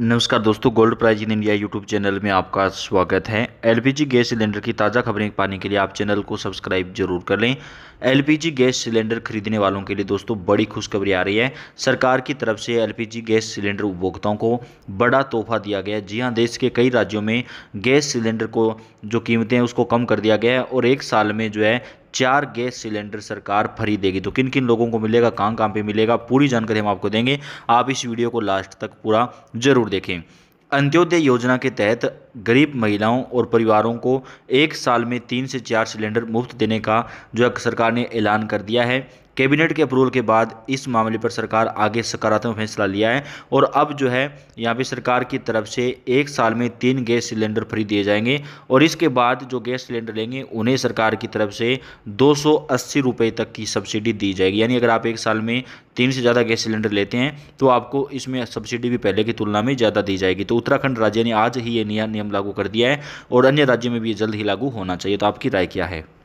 नमस्कार दोस्तों gold price in India YouTube channel में आपका स्वागत है एलपीजी गैस सिलेंडर की ताज़ा खबरें पाने के लिए आप चैनल को सब्सक्राइब जरूर कर लें एलपीजी गैस सिलेंडर खरीदने वालों के लिए दोस्तों बड़ी खुशखबरी आ रही है सरकार की तरफ से एलपीजी गैस सिलेंडर उपभोक्ताओं को बड़ा तोहफा दिया गया जी हाँ देश के कई राज्यों में गैस सिलेंडर को जो कीमतें हैं उसको कम कर दिया गया है और एक साल में जो है चार गैस सिलेंडर सरकार फ्री देगी तो किन किन लोगों को मिलेगा कहाँ कहाँ पे मिलेगा पूरी जानकारी हम आपको देंगे आप इस वीडियो को लास्ट तक पूरा जरूर देखें अंत्योदय योजना के तहत गरीब महिलाओं और परिवारों को एक साल में तीन से चार सिलेंडर मुफ्त देने का जो है सरकार ने ऐलान कर दिया है कैबिनेट के अप्रूवल के बाद इस मामले पर सरकार आगे सकारात्मक फैसला लिया है और अब जो है यहाँ पे सरकार की तरफ से एक साल में तीन गैस सिलेंडर फ्री दिए जाएंगे और इसके बाद जो गैस सिलेंडर लेंगे उन्हें सरकार की तरफ से दो सौ तक की सब्सिडी दी जाएगी यानी अगर आप एक साल में तीन से ज़्यादा गैस सिलेंडर लेते हैं तो आपको इसमें सब्सिडी भी पहले की तुलना में ज़्यादा दी जाएगी तो उत्तराखंड राज्य ने आज ही ये नया नियम लागू कर दिया है और अन्य राज्य में भी ये जल्द ही लागू होना चाहिए तो आपकी राय क्या है